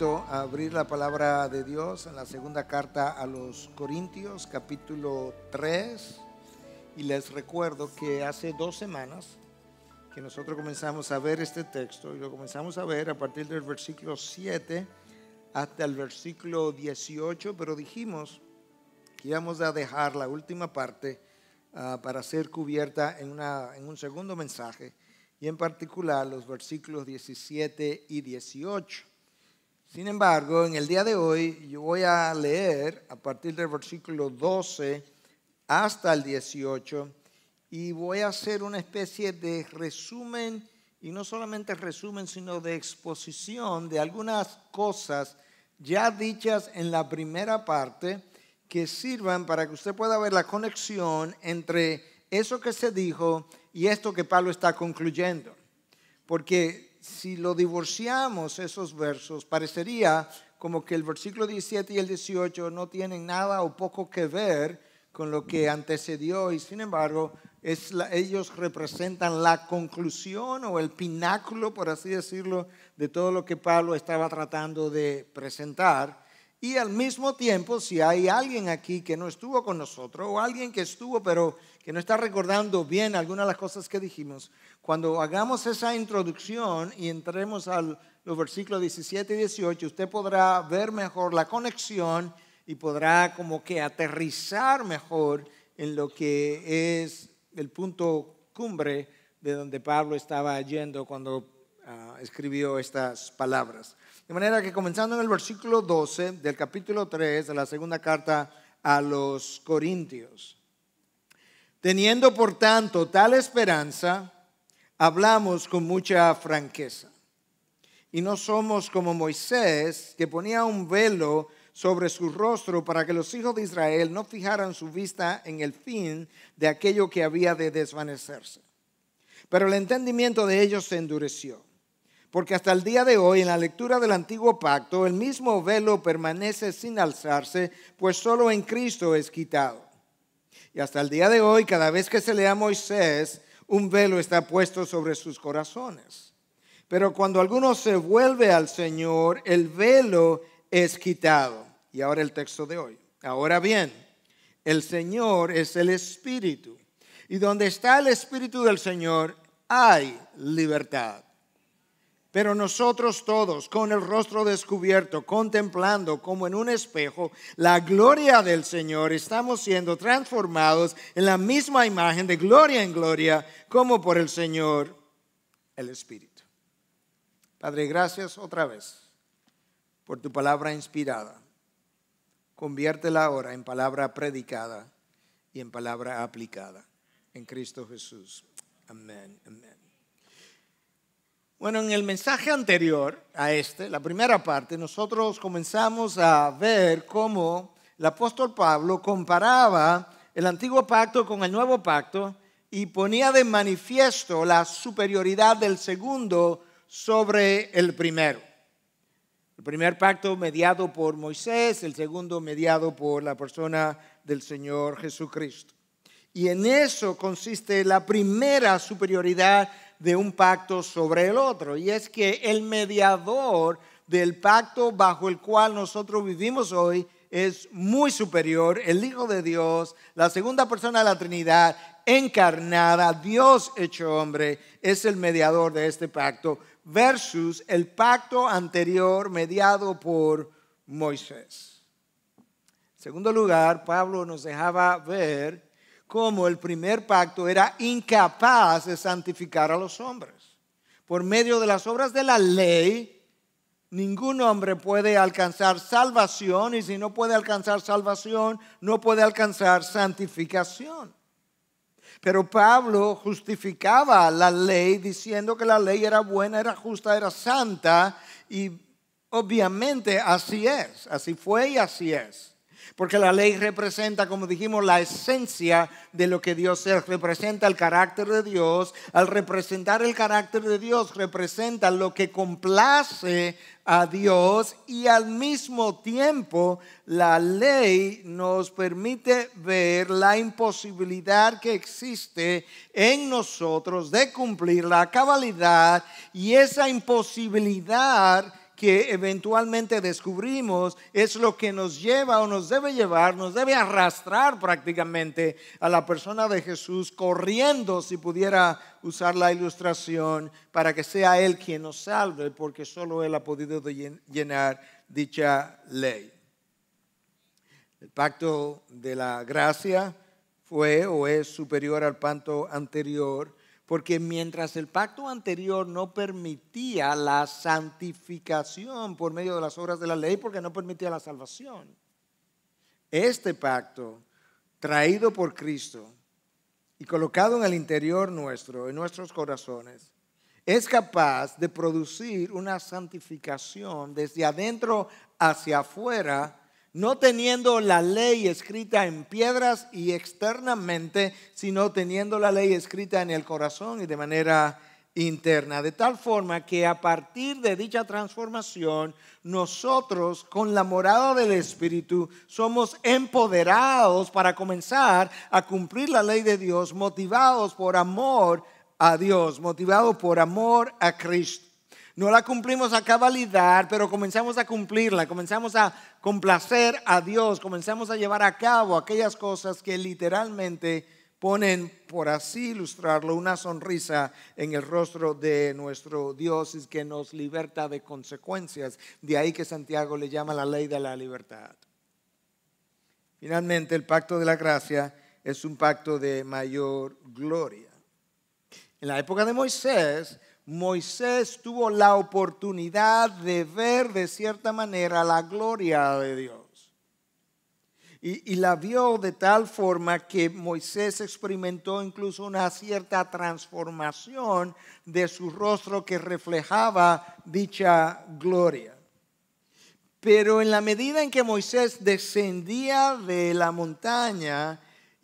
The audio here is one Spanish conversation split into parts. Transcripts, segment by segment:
a abrir la palabra de Dios en la segunda carta a los Corintios, capítulo 3. Y les recuerdo que hace dos semanas que nosotros comenzamos a ver este texto y lo comenzamos a ver a partir del versículo 7 hasta el versículo 18, pero dijimos que íbamos a dejar la última parte ah, para ser cubierta en, una, en un segundo mensaje y en particular los versículos 17 y 18. Sin embargo, en el día de hoy yo voy a leer a partir del versículo 12 hasta el 18 y voy a hacer una especie de resumen, y no solamente resumen, sino de exposición de algunas cosas ya dichas en la primera parte que sirvan para que usted pueda ver la conexión entre eso que se dijo y esto que Pablo está concluyendo. Porque si lo divorciamos esos versos, parecería como que el versículo 17 y el 18 no tienen nada o poco que ver con lo que antecedió y sin embargo ellos representan la conclusión o el pináculo, por así decirlo, de todo lo que Pablo estaba tratando de presentar y al mismo tiempo, si hay alguien aquí que no estuvo con nosotros o alguien que estuvo pero que no está recordando bien algunas de las cosas que dijimos, cuando hagamos esa introducción y entremos a los versículos 17 y 18, usted podrá ver mejor la conexión y podrá como que aterrizar mejor en lo que es el punto cumbre de donde Pablo estaba yendo cuando Ah, escribió estas palabras. De manera que comenzando en el versículo 12 del capítulo 3 de la segunda carta a los Corintios. Teniendo por tanto tal esperanza, hablamos con mucha franqueza. Y no somos como Moisés, que ponía un velo sobre su rostro para que los hijos de Israel no fijaran su vista en el fin de aquello que había de desvanecerse. Pero el entendimiento de ellos se endureció porque hasta el día de hoy, en la lectura del antiguo pacto, el mismo velo permanece sin alzarse, pues solo en Cristo es quitado. Y hasta el día de hoy, cada vez que se lea a Moisés, un velo está puesto sobre sus corazones. Pero cuando alguno se vuelve al Señor, el velo es quitado. Y ahora el texto de hoy. Ahora bien, el Señor es el Espíritu. Y donde está el Espíritu del Señor, hay libertad. Pero nosotros todos, con el rostro descubierto, contemplando como en un espejo la gloria del Señor, estamos siendo transformados en la misma imagen de gloria en gloria, como por el Señor, el Espíritu. Padre, gracias otra vez por tu palabra inspirada. Conviértela ahora en palabra predicada y en palabra aplicada. En Cristo Jesús. Amén. Amén. Bueno, en el mensaje anterior a este, la primera parte, nosotros comenzamos a ver cómo el apóstol Pablo comparaba el antiguo pacto con el nuevo pacto y ponía de manifiesto la superioridad del segundo sobre el primero. El primer pacto mediado por Moisés, el segundo mediado por la persona del Señor Jesucristo. Y en eso consiste la primera superioridad de un pacto sobre el otro. Y es que el mediador del pacto bajo el cual nosotros vivimos hoy es muy superior, el Hijo de Dios, la segunda persona de la Trinidad, encarnada, Dios hecho hombre, es el mediador de este pacto, versus el pacto anterior mediado por Moisés. En segundo lugar, Pablo nos dejaba ver como el primer pacto era incapaz de santificar a los hombres. Por medio de las obras de la ley, ningún hombre puede alcanzar salvación y si no puede alcanzar salvación, no puede alcanzar santificación. Pero Pablo justificaba la ley diciendo que la ley era buena, era justa, era santa y obviamente así es, así fue y así es porque la ley representa, como dijimos, la esencia de lo que Dios es, representa el carácter de Dios, al representar el carácter de Dios representa lo que complace a Dios y al mismo tiempo la ley nos permite ver la imposibilidad que existe en nosotros de cumplir la cabalidad y esa imposibilidad que eventualmente descubrimos es lo que nos lleva o nos debe llevar, nos debe arrastrar prácticamente a la persona de Jesús corriendo, si pudiera usar la ilustración, para que sea Él quien nos salve, porque solo Él ha podido llenar dicha ley. El pacto de la gracia fue o es superior al pacto anterior porque mientras el pacto anterior no permitía la santificación por medio de las obras de la ley, porque no permitía la salvación, este pacto traído por Cristo y colocado en el interior nuestro, en nuestros corazones, es capaz de producir una santificación desde adentro hacia afuera no teniendo la ley escrita en piedras y externamente, sino teniendo la ley escrita en el corazón y de manera interna, de tal forma que a partir de dicha transformación, nosotros con la morada del Espíritu somos empoderados para comenzar a cumplir la ley de Dios, motivados por amor a Dios, motivados por amor a Cristo no la cumplimos a cabalidad, pero comenzamos a cumplirla, comenzamos a complacer a Dios, comenzamos a llevar a cabo aquellas cosas que literalmente ponen, por así ilustrarlo, una sonrisa en el rostro de nuestro Dios y que nos liberta de consecuencias. De ahí que Santiago le llama la ley de la libertad. Finalmente, el pacto de la gracia es un pacto de mayor gloria. En la época de Moisés, Moisés tuvo la oportunidad de ver de cierta manera la gloria de Dios. Y, la vio de tal forma que Moisés experimentó incluso una cierta transformación de su rostro que reflejaba dicha gloria. Pero en la medida en que Moisés descendía de la montaña,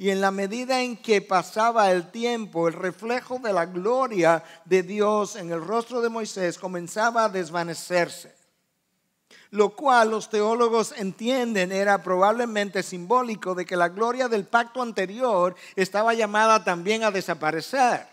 y en la medida en que pasaba el tiempo, el reflejo de la gloria de Dios en el rostro de Moisés comenzaba a desvanecerse. Lo cual los teólogos entienden era probablemente simbólico de que la gloria del pacto anterior estaba llamada también a desaparecer.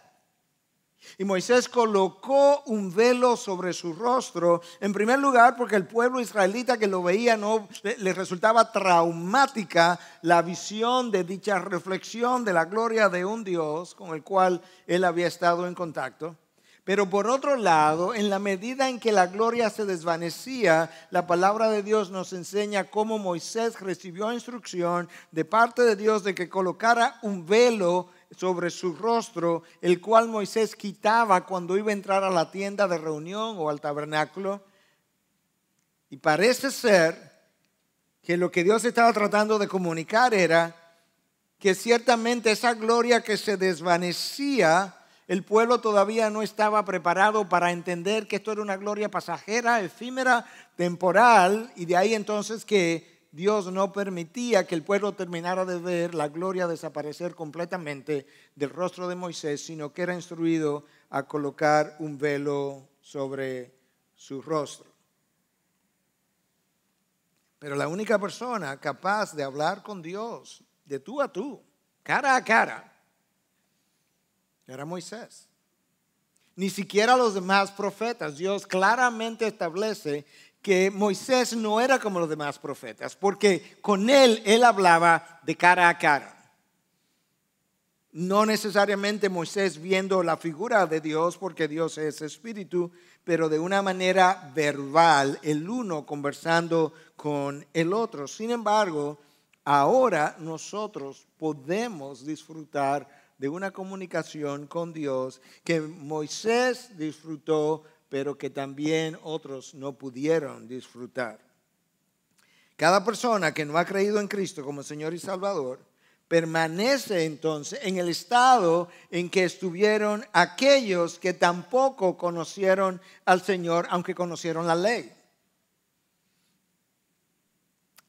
Y Moisés colocó un velo sobre su rostro, en primer lugar porque el pueblo israelita que lo veía no le, resultaba traumática la visión de dicha reflexión de la gloria de un Dios con el cual él había estado en contacto. Pero por otro lado, en la medida en que la gloria se desvanecía, la palabra de Dios nos enseña cómo Moisés recibió instrucción de parte de Dios de que colocara un velo sobre su rostro, el cual Moisés quitaba cuando iba a entrar a la tienda de reunión o al tabernáculo. Y parece ser que lo que Dios estaba tratando de comunicar era que ciertamente esa gloria que se desvanecía, el pueblo todavía no estaba preparado para entender que esto era una gloria pasajera, efímera, temporal, y de ahí entonces que Dios no permitía que el pueblo terminara de ver la gloria desaparecer completamente del rostro de Moisés, sino que era instruido a colocar un velo sobre su rostro. Pero la única persona capaz de hablar con Dios de tú a tú, cara a cara, era Moisés. Ni siquiera los demás profetas. Dios claramente establece que Moisés no era como los demás profetas, porque con él él hablaba de cara a cara. No necesariamente Moisés viendo la figura de Dios, porque Dios es espíritu, pero de una manera verbal, el uno conversando con el otro. Sin embargo, ahora nosotros podemos disfrutar de una comunicación con Dios que Moisés disfrutó pero que también otros no pudieron disfrutar. Cada persona que no ha creído en Cristo como Señor y Salvador permanece entonces en el estado en que estuvieron aquellos que tampoco conocieron al Señor, aunque conocieron la ley.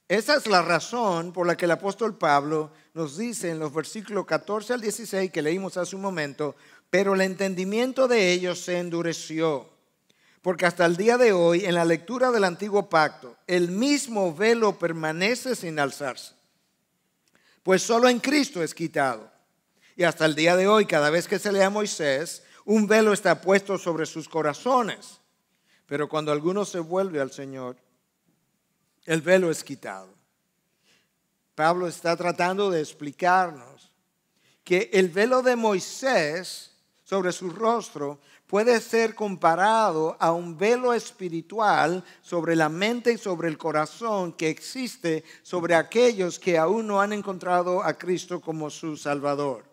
Esa es la razón por la que el apóstol Pablo nos dice en los versículos 14 al 16 que leímos hace un momento, pero el entendimiento de ellos se endureció porque hasta el día de hoy, en la lectura del antiguo pacto, el mismo velo permanece sin alzarse, pues solo en Cristo es quitado. Y hasta el día de hoy, cada vez que se lee a Moisés, un velo está puesto sobre sus corazones. Pero cuando alguno se vuelve al Señor, el velo es quitado. Pablo está tratando de explicarnos que el velo de Moisés sobre su rostro puede ser comparado a un velo espiritual sobre la mente y sobre el corazón que existe sobre aquellos que aún no han encontrado a Cristo como su Salvador.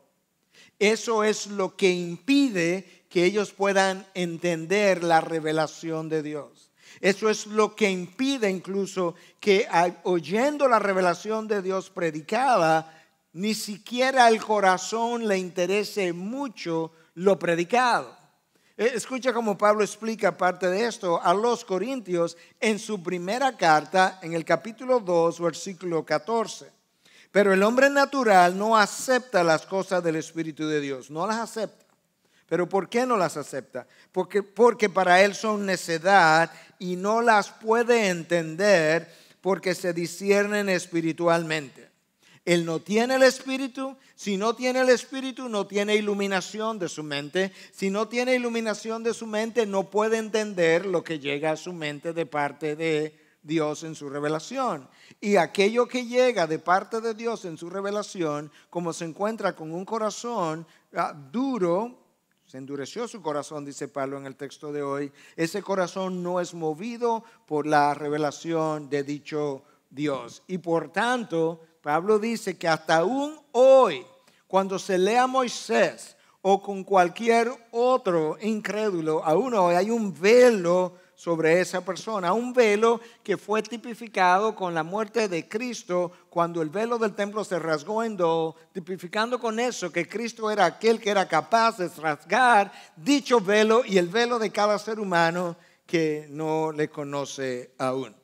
Eso es lo que impide que ellos puedan entender la revelación de Dios. Eso es lo que impide incluso que oyendo la revelación de Dios predicada, ni siquiera el corazón le interese mucho lo predicado. Eh, escucha cómo Pablo explica parte de esto a los Corintios en su primera carta, en el capítulo 2, versículo 14. Pero el hombre natural no acepta las cosas del Espíritu de Dios, no las acepta. ¿Pero por qué no las acepta? Porque, porque para él son necedad y no las puede entender porque se disciernen espiritualmente. Él no tiene el Espíritu. Si no tiene el Espíritu, no tiene iluminación de su mente. Si no tiene iluminación de su mente, no puede entender lo que llega a su mente de parte de Dios en su revelación. Y aquello que llega de parte de Dios en su revelación, como se encuentra con un corazón ah, duro, se endureció su corazón, dice Pablo en el texto de hoy, ese corazón no es movido por la revelación de dicho Dios. Y por tanto, Pablo dice que hasta aún hoy, cuando se lea Moisés o con cualquier otro incrédulo, aún hoy hay un velo sobre esa persona, un velo que fue tipificado con la muerte de Cristo, cuando el velo del templo se rasgó en dos, tipificando con eso que Cristo era aquel que era capaz de rasgar dicho velo y el velo de cada ser humano que no le conoce aún.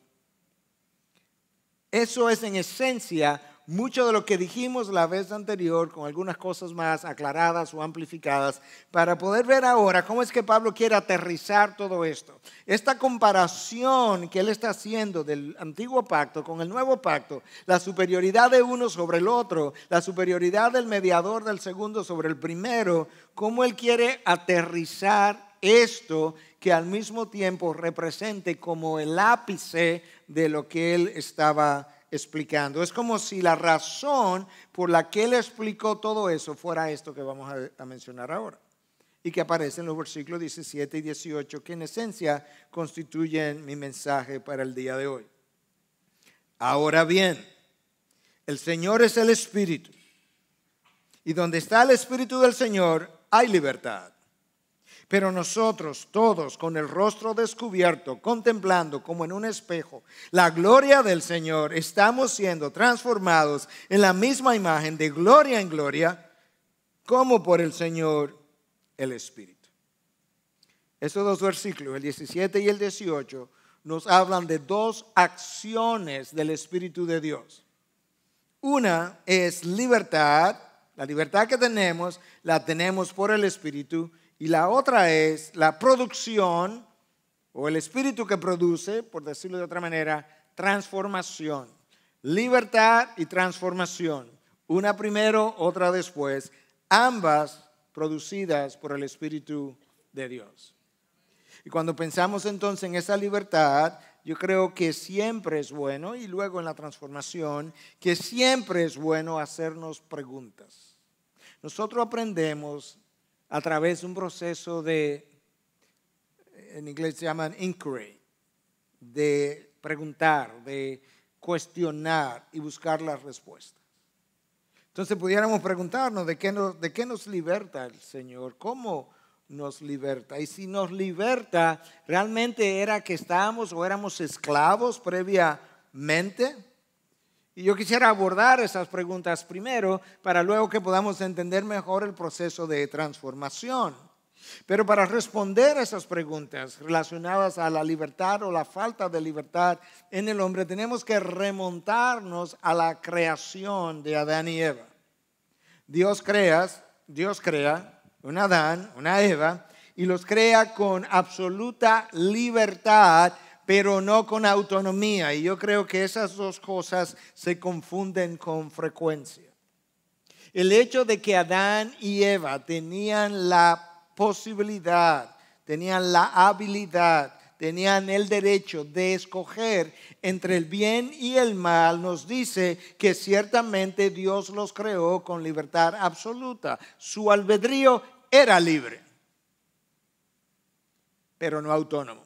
Eso es en esencia mucho de lo que dijimos la vez anterior, con algunas cosas más aclaradas o amplificadas, para poder ver ahora cómo es que Pablo quiere aterrizar todo esto. Esta comparación que él está haciendo del antiguo pacto con el nuevo pacto, la superioridad de uno sobre el otro, la superioridad del mediador del segundo sobre el primero, cómo él quiere aterrizar esto que al mismo tiempo represente como el ápice de lo que él estaba explicando. Es como si la razón por la que él explicó todo eso fuera esto que vamos a, mencionar ahora y que aparece en los versículos 17 y 18, que en esencia constituyen mi mensaje para el día de hoy. Ahora bien, el Señor es el Espíritu, y donde está el Espíritu del Señor hay libertad. Pero nosotros todos, con el rostro descubierto, contemplando como en un espejo la gloria del Señor, estamos siendo transformados en la misma imagen de gloria en gloria, como por el Señor el Espíritu. Esos dos versículos, el 17 y el 18, nos hablan de dos acciones del Espíritu de Dios. Una es libertad, la libertad que tenemos la tenemos por el Espíritu y la otra es la producción o el espíritu que produce, por decirlo de otra manera, transformación. Libertad y transformación. Una primero, otra después. Ambas producidas por el Espíritu de Dios. Y cuando pensamos entonces en esa libertad, yo creo que siempre es bueno, y luego en la transformación, que siempre es bueno hacernos preguntas. Nosotros aprendemos a través de un proceso de, en inglés se llaman inquiry, de preguntar, de cuestionar y buscar las respuestas. Entonces pudiéramos preguntarnos de qué nos, de qué nos liberta el Señor, cómo nos liberta. Y si nos liberta, ¿realmente era que estábamos o éramos esclavos previamente? Y yo quisiera abordar esas preguntas primero para luego que podamos entender mejor el proceso de transformación. Pero para responder esas preguntas relacionadas a la libertad o la falta de libertad en el hombre, tenemos que remontarnos a la creación de Adán y Eva. Dios crea, Dios crea un Adán, una Eva, y los crea con absoluta libertad pero no con autonomía. Y yo creo que esas dos cosas se confunden con frecuencia. El hecho de que Adán y Eva tenían la posibilidad, tenían la habilidad, tenían el derecho de escoger entre el bien y el mal, nos dice que ciertamente Dios los creó con libertad absoluta. Su albedrío era libre, pero no autónomo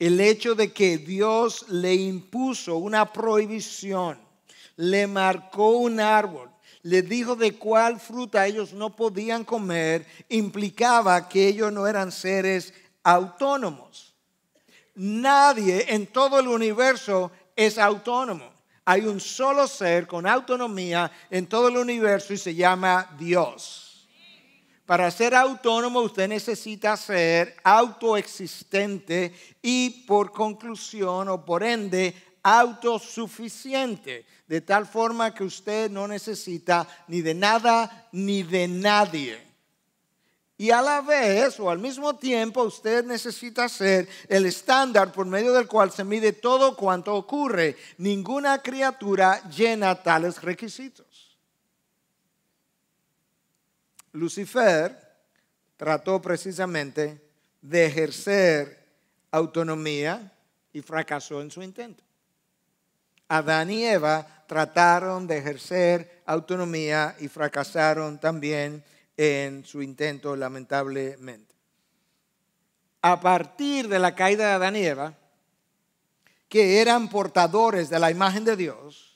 el hecho de que Dios le impuso una prohibición, le marcó un árbol, le dijo de cuál fruta ellos no podían comer, implicaba que ellos no eran seres autónomos. Nadie en todo el universo es autónomo. Hay un solo ser con autonomía en todo el universo y se llama Dios. Para ser autónomo usted necesita ser autoexistente y por conclusión o por ende autosuficiente, de tal forma que usted no necesita ni de nada ni de nadie. Y a la vez o al mismo tiempo usted necesita ser el estándar por medio del cual se mide todo cuanto ocurre. Ninguna criatura llena tales requisitos. Lucifer trató precisamente de ejercer autonomía y fracasó en su intento. Adán y Eva trataron de ejercer autonomía y fracasaron también en su intento, lamentablemente. A partir de la caída de Adán y Eva, que eran portadores de la imagen de Dios,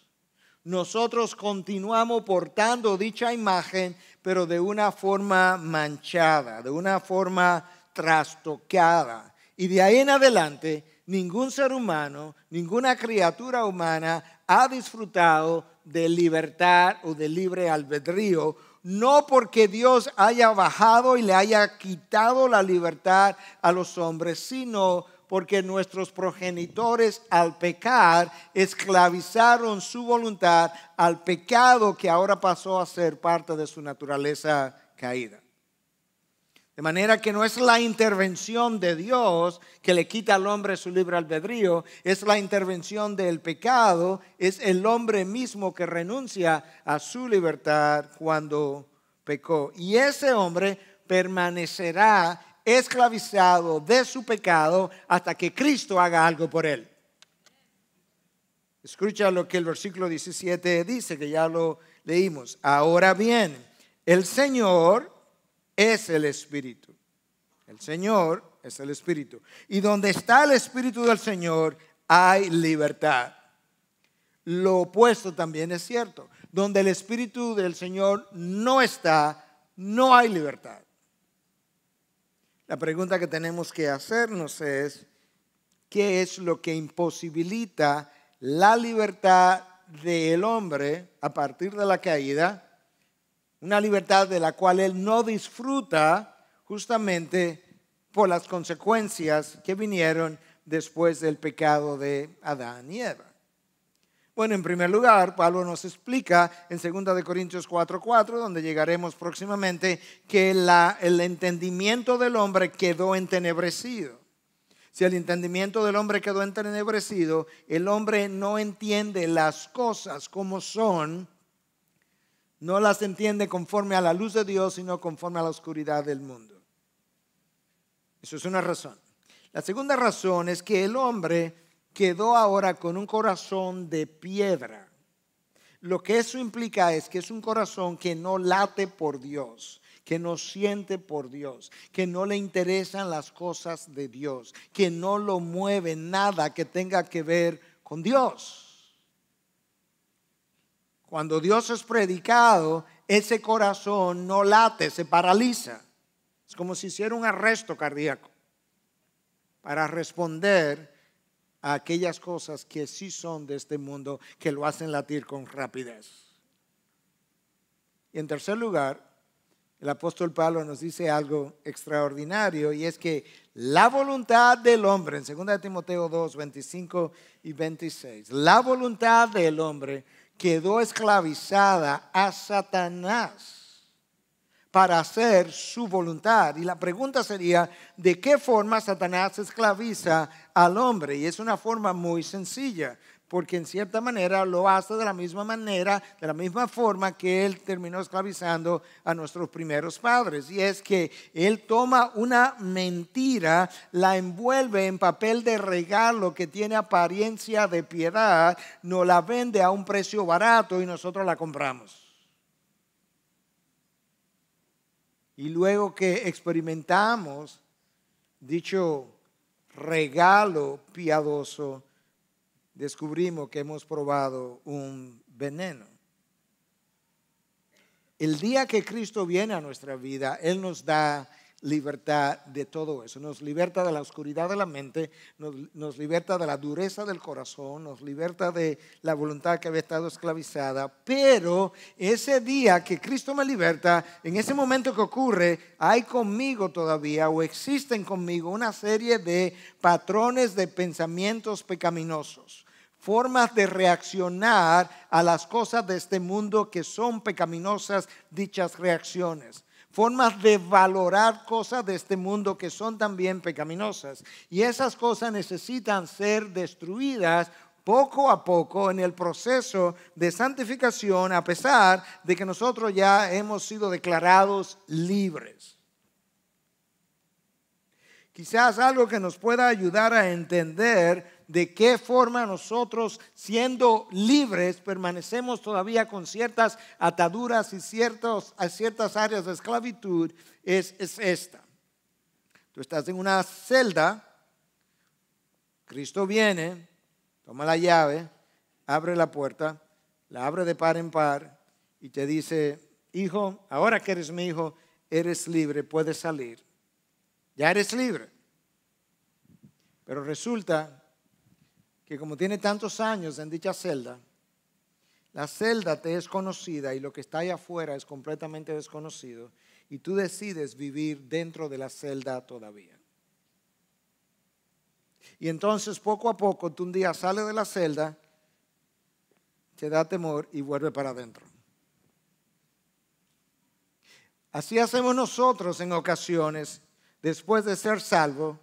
nosotros continuamos portando dicha imagen, pero de una forma manchada, de una forma trastocada. Y de ahí en adelante, ningún ser humano, ninguna criatura humana ha disfrutado de libertad o de libre albedrío, no porque Dios haya bajado y le haya quitado la libertad a los hombres, sino porque nuestros progenitores al pecar esclavizaron su voluntad al pecado que ahora pasó a ser parte de su naturaleza caída. De manera que no es la intervención de Dios que le quita al hombre su libre albedrío, es la intervención del pecado, es el hombre mismo que renuncia a su libertad cuando pecó. Y ese hombre permanecerá esclavizado de su pecado hasta que Cristo haga algo por él. Escucha lo que el versículo 17 dice, que ya lo leímos. Ahora bien, el Señor es el Espíritu. El Señor es el Espíritu. Y donde está el Espíritu del Señor hay libertad. Lo opuesto también es cierto. Donde el Espíritu del Señor no está, no hay libertad. La pregunta que tenemos que hacernos es, ¿qué es lo que imposibilita la libertad del hombre a partir de la caída? Una libertad de la cual él no disfruta justamente por las consecuencias que vinieron después del pecado de Adán y Eva. Bueno, en primer lugar, Pablo nos explica en 2 Corintios 4:4, 4, donde llegaremos próximamente, que el entendimiento del hombre quedó entenebrecido. Si el entendimiento del hombre quedó entenebrecido, el hombre no entiende las cosas como son, no las entiende conforme a la luz de Dios, sino conforme a la oscuridad del mundo. Eso es una razón. La segunda razón es que el hombre quedó ahora con un corazón de piedra. Lo que eso implica es que es un corazón que no late por Dios, que no siente por Dios, que no le interesan las cosas de Dios, que no lo mueve nada que tenga que ver con Dios. Cuando Dios es predicado, ese corazón no late, se paraliza. Es como si hiciera un arresto cardíaco para responder a aquellas cosas que sí son de este mundo, que lo hacen latir con rapidez. Y en tercer lugar, el apóstol Pablo nos dice algo extraordinario y es que la voluntad del hombre, en 2 Timoteo 2, 25 y 26, la voluntad del hombre quedó esclavizada a Satanás para hacer su voluntad. Y la pregunta sería, ¿de qué forma Satanás esclaviza al hombre? Y es una forma muy sencilla, porque en cierta manera lo hace de la misma manera, de la misma forma que él terminó esclavizando a nuestros primeros padres. Y es que él toma una mentira, la envuelve en papel de regalo que tiene apariencia de piedad, nos la vende a un precio barato y nosotros la compramos. Y luego que experimentamos dicho regalo piadoso, descubrimos que hemos probado un veneno. El día que Cristo viene a nuestra vida, Él nos da libertad de todo eso. Nos liberta de la oscuridad de la mente, nos, liberta de la dureza del corazón, nos liberta de la voluntad que había estado esclavizada. Pero ese día que Cristo me liberta, en ese momento que ocurre, hay conmigo todavía o existen conmigo una serie de patrones de pensamientos pecaminosos formas de reaccionar a las cosas de este mundo que son pecaminosas dichas reacciones formas de valorar cosas de este mundo que son también pecaminosas. Y esas cosas necesitan ser destruidas poco a poco en el proceso de santificación, a pesar de que nosotros ya hemos sido declarados libres. Quizás algo que nos pueda ayudar a entender de qué forma nosotros, siendo libres, permanecemos todavía con ciertas ataduras y ciertas áreas de esclavitud, es, es esta. Tú estás en una celda, Cristo viene, toma la llave, abre la puerta, la abre de par en par y te dice, hijo, ahora que eres mi hijo, eres libre, puedes salir. Ya eres libre. Pero resulta como tiene tantos años en dicha celda, la celda te es conocida y lo que está allá afuera es completamente desconocido y tú decides vivir dentro de la celda todavía. Y entonces poco a poco tú un día sales de la celda, te da temor y vuelve para adentro. Así hacemos nosotros en ocasiones, después de ser salvo,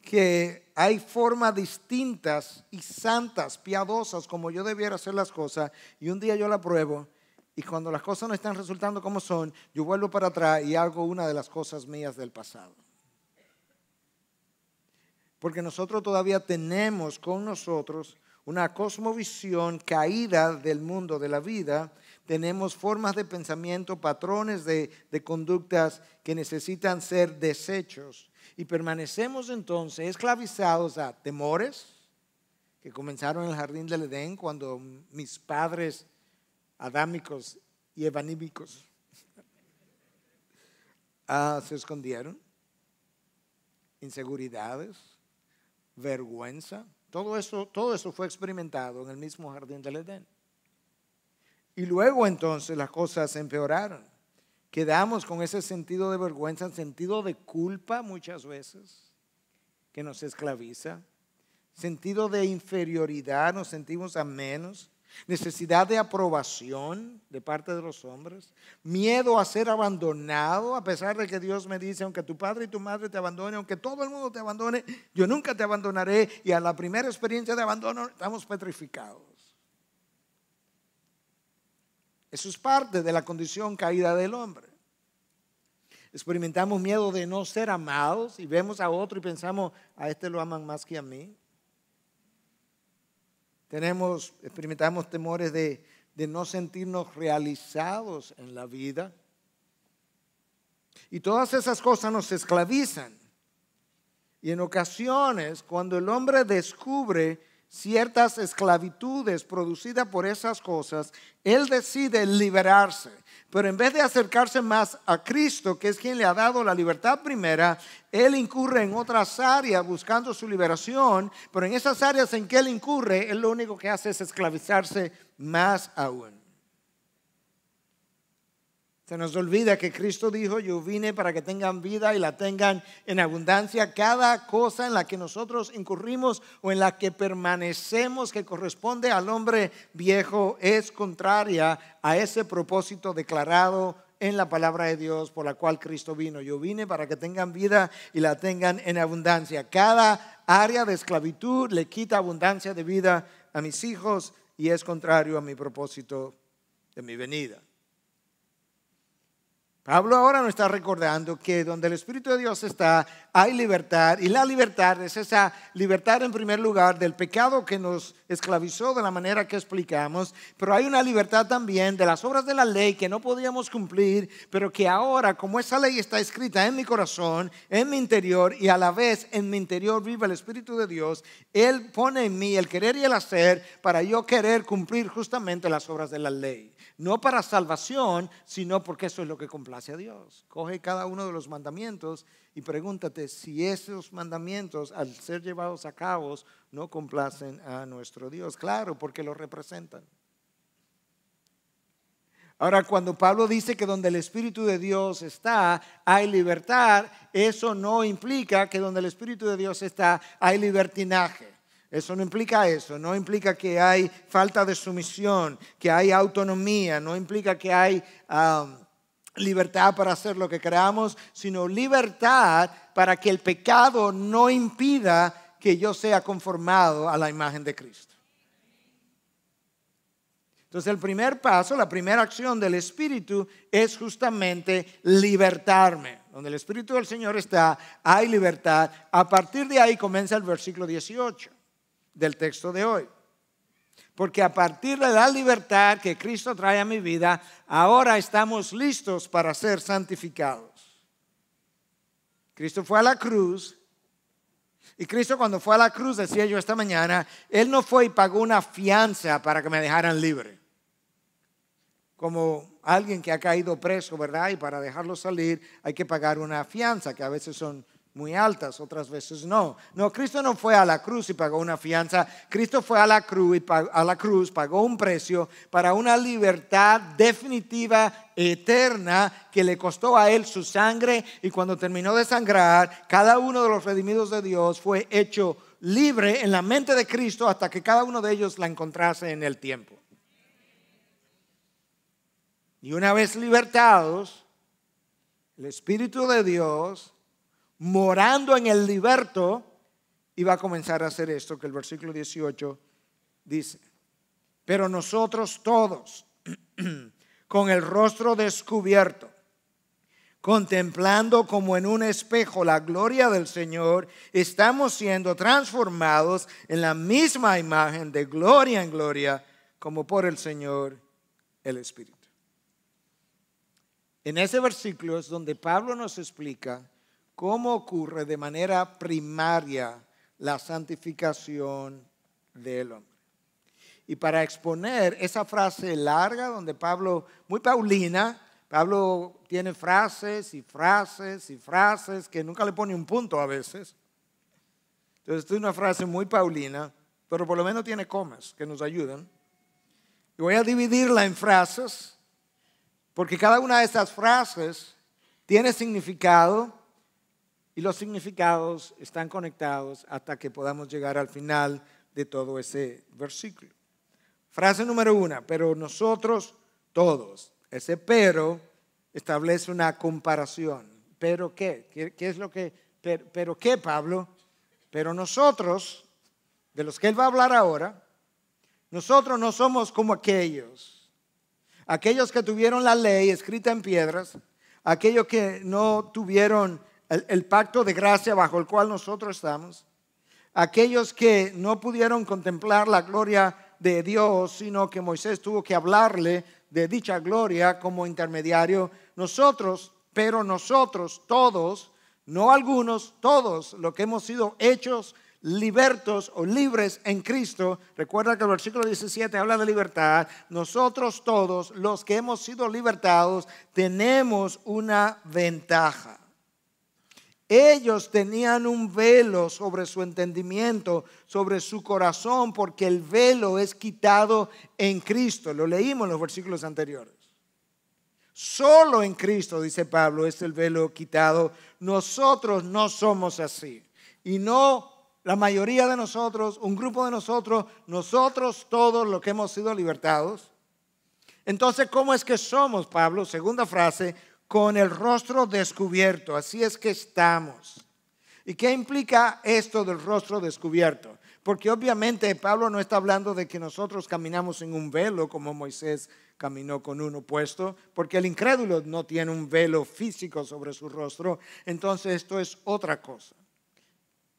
que hay formas distintas y santas, piadosas, como yo debiera hacer las cosas, y un día yo la pruebo, y cuando las cosas no están resultando como son, yo vuelvo para atrás y hago una de las cosas mías del pasado. Porque nosotros todavía tenemos con nosotros una cosmovisión caída del mundo de la vida, tenemos formas de pensamiento, patrones de, de, conductas que necesitan ser desechos. Y permanecemos entonces esclavizados a temores que comenzaron en el jardín del Edén cuando mis padres adámicos y evanímicos ah, se escondieron, inseguridades, vergüenza, todo eso, todo eso fue experimentado en el mismo jardín del Edén. Y luego entonces las cosas empeoraron. Quedamos con ese sentido de vergüenza, sentido de culpa muchas veces, que nos esclaviza, sentido de inferioridad, nos sentimos a menos, necesidad de aprobación de parte de los hombres, miedo a ser abandonado, a pesar de que Dios me dice, aunque tu padre y tu madre te abandonen, aunque todo el mundo te abandone, yo nunca te abandonaré y a la primera experiencia de abandono estamos petrificados. Eso es parte de la condición caída del hombre. Experimentamos miedo de no ser amados y vemos a otro y pensamos, a este lo aman más que a mí. Tenemos, experimentamos temores de, de no sentirnos realizados en la vida. Y todas esas cosas nos esclavizan. Y en ocasiones, cuando el hombre descubre ciertas esclavitudes producidas por esas cosas, él decide liberarse. Pero en vez de acercarse más a Cristo, que es quien le ha dado la libertad primera, él incurre en otras áreas buscando su liberación, pero en esas áreas en que él incurre, él lo único que hace es esclavizarse más aún. Se nos olvida que Cristo dijo, yo vine para que tengan vida y la tengan en abundancia. Cada cosa en la que nosotros incurrimos o en la que permanecemos que corresponde al hombre viejo es contraria a ese propósito declarado en la palabra de Dios por la cual Cristo vino. Yo vine para que tengan vida y la tengan en abundancia. Cada área de esclavitud le quita abundancia de vida a mis hijos y es contrario a mi propósito de mi venida. Hablo ahora nos está recordando que donde el Espíritu de Dios está, hay libertad. Y la libertad es esa libertad en primer lugar del pecado que nos esclavizó de la manera que explicamos. Pero hay una libertad también de las obras de la ley que no podíamos cumplir, pero que ahora, como esa ley está escrita en mi corazón, en mi interior, y a la vez en mi interior vive el Espíritu de Dios, Él pone en mí el querer y el hacer para yo querer cumplir justamente las obras de la ley no para salvación, sino porque eso es lo que complace a Dios. Coge cada uno de los mandamientos y pregúntate si esos mandamientos, al ser llevados a cabo, no complacen a nuestro Dios. Claro, porque lo representan. Ahora, cuando Pablo dice que donde el Espíritu de Dios está, hay libertad, eso no implica que donde el Espíritu de Dios está, hay libertinaje. Eso no implica eso, no implica que hay falta de sumisión, que hay autonomía, no implica que hay um, libertad para hacer lo que creamos, sino libertad para que el pecado no impida que yo sea conformado a la imagen de Cristo. Entonces el primer paso, la primera acción del Espíritu es justamente libertarme. Donde el Espíritu del Señor está, hay libertad. A partir de ahí comienza el versículo 18 del texto de hoy. Porque a partir de la libertad que Cristo trae a mi vida, ahora estamos listos para ser santificados. Cristo fue a la cruz. Y Cristo cuando fue a la cruz, decía yo esta mañana, Él no fue y pagó una fianza para que me dejaran libre. Como alguien que ha caído preso, ¿verdad? Y para dejarlo salir hay que pagar una fianza, que a veces son muy altas, otras veces no. No, Cristo no fue a la cruz y pagó una fianza. Cristo fue a la cruz y pagó, a la cruz pagó un precio para una libertad definitiva, eterna, que le costó a él su sangre y cuando terminó de sangrar, cada uno de los redimidos de Dios fue hecho libre en la mente de Cristo hasta que cada uno de ellos la encontrase en el tiempo. Y una vez libertados, el Espíritu de Dios morando en el liberto, iba a comenzar a hacer esto que el versículo 18 dice. Pero nosotros todos, con el rostro descubierto, contemplando como en un espejo la gloria del Señor, estamos siendo transformados en la misma imagen de gloria en gloria, como por el Señor el Espíritu. En ese versículo es donde Pablo nos explica cómo ocurre de manera primaria la santificación del hombre. Y para exponer esa frase larga donde Pablo, muy paulina, Pablo tiene frases y frases y frases que nunca le pone un punto a veces. Entonces, esta es una frase muy paulina, pero por lo menos tiene comas que nos ayudan. Y voy a dividirla en frases, porque cada una de esas frases tiene significado y los significados están conectados hasta que podamos llegar al final de todo ese versículo. Frase número una, pero nosotros todos. Ese pero establece una comparación. ¿Pero qué? ¿Qué, es lo que... qué, Pablo? Pero nosotros, de los que él va a hablar ahora, nosotros no somos como aquellos. Aquellos que tuvieron la ley escrita en piedras, aquellos que no tuvieron el, pacto de gracia bajo el cual nosotros estamos, aquellos que no pudieron contemplar la gloria de Dios, sino que Moisés tuvo que hablarle de dicha gloria como intermediario, nosotros, pero nosotros todos, no algunos, todos los que hemos sido hechos libertos o libres en Cristo, recuerda que el versículo 17 habla de libertad, nosotros todos los que hemos sido libertados tenemos una ventaja. Ellos tenían un velo sobre su entendimiento, sobre su corazón, porque el velo es quitado en Cristo. Lo leímos en los versículos anteriores. Solo en Cristo, dice Pablo, es el velo quitado. Nosotros no somos así. Y no la mayoría de nosotros, un grupo de nosotros, nosotros todos los que hemos sido libertados. Entonces, ¿cómo es que somos, Pablo? Segunda frase, con el rostro descubierto. Así es que estamos. ¿Y qué implica esto del rostro descubierto? Porque obviamente Pablo no está hablando de que nosotros caminamos en un velo como Moisés caminó con uno puesto, porque el incrédulo no tiene un velo físico sobre su rostro. Entonces esto es otra cosa.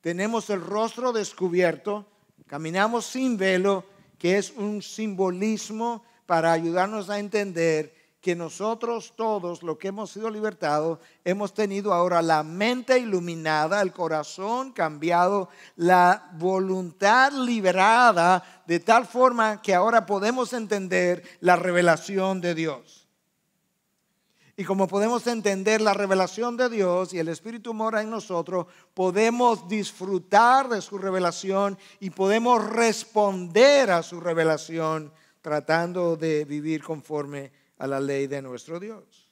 Tenemos el rostro descubierto, caminamos sin velo, que es un simbolismo para ayudarnos a entender que nosotros todos, los que hemos sido libertados, hemos tenido ahora la mente iluminada, el corazón cambiado, la voluntad liberada, de tal forma que ahora podemos entender la revelación de Dios. Y como podemos entender la revelación de Dios y el Espíritu mora en nosotros, podemos disfrutar de su revelación y podemos responder a su revelación tratando de vivir conforme a la ley de nuestro Dios.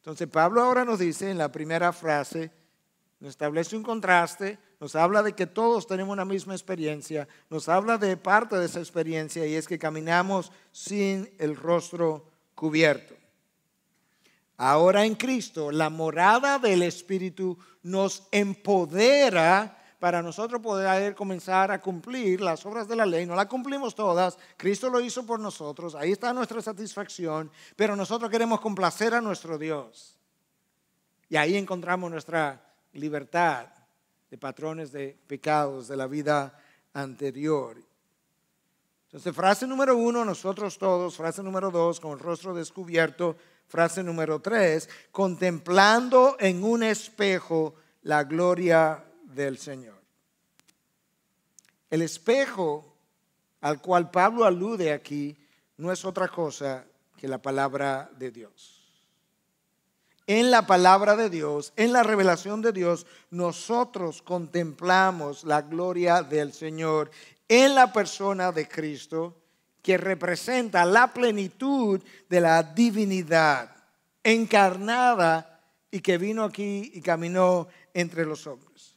Entonces Pablo ahora nos dice en la primera frase, nos establece un contraste, nos habla de que todos tenemos una misma experiencia, nos habla de parte de esa experiencia y es que caminamos sin el rostro cubierto. Ahora en Cristo, la morada del Espíritu nos empodera para nosotros poder comenzar a cumplir las obras de la ley. No las cumplimos todas, Cristo lo hizo por nosotros, ahí está nuestra satisfacción, pero nosotros queremos complacer a nuestro Dios. Y ahí encontramos nuestra libertad de patrones de pecados de la vida anterior. Entonces, frase número uno, nosotros todos, frase número dos, con el rostro descubierto, frase número tres, contemplando en un espejo la gloria del Señor. El espejo al cual Pablo alude aquí no es otra cosa que la palabra de Dios. En la palabra de Dios, en la revelación de Dios, nosotros contemplamos la gloria del Señor en la persona de Cristo, que representa la plenitud de la divinidad encarnada y que vino aquí y caminó entre los hombres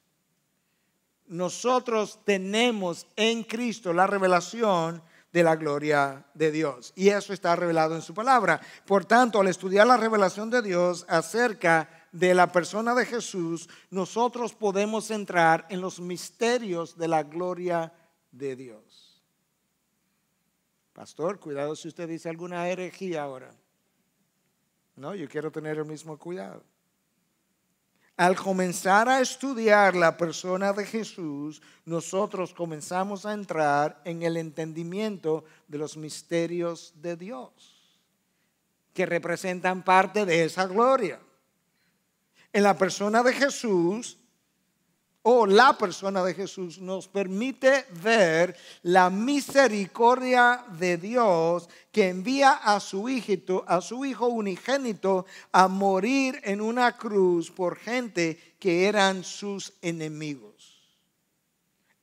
nosotros tenemos en Cristo la revelación de la gloria de Dios. Y eso está revelado en su palabra. Por tanto, al estudiar la revelación de Dios acerca de la persona de Jesús, nosotros podemos entrar en los misterios de la gloria de Dios. Pastor, cuidado si usted dice alguna herejía ahora. No, yo quiero tener el mismo cuidado. Al comenzar a estudiar la persona de Jesús, nosotros comenzamos a entrar en el entendimiento de los misterios de Dios, que representan parte de esa gloria. En la persona de Jesús o la persona de Jesús nos permite ver la misericordia de Dios que envía a su hijito, a su hijo unigénito a morir en una cruz por gente que eran sus enemigos.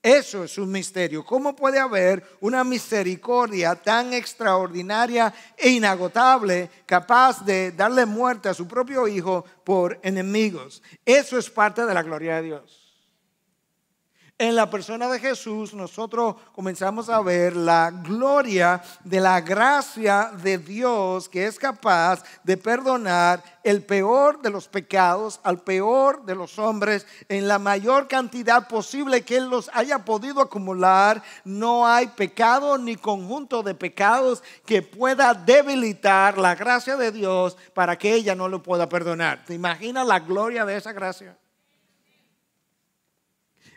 Eso es un misterio. ¿Cómo puede haber una misericordia tan extraordinaria e inagotable capaz de darle muerte a su propio hijo por enemigos? Eso es parte de la gloria de Dios. En la persona de Jesús nosotros comenzamos a ver la gloria de la gracia de Dios que es capaz de perdonar el peor de los pecados al peor de los hombres en la mayor cantidad posible que Él los haya podido acumular. No hay pecado ni conjunto de pecados que pueda debilitar la gracia de Dios para que ella no lo pueda perdonar. ¿Te imaginas la gloria de esa gracia?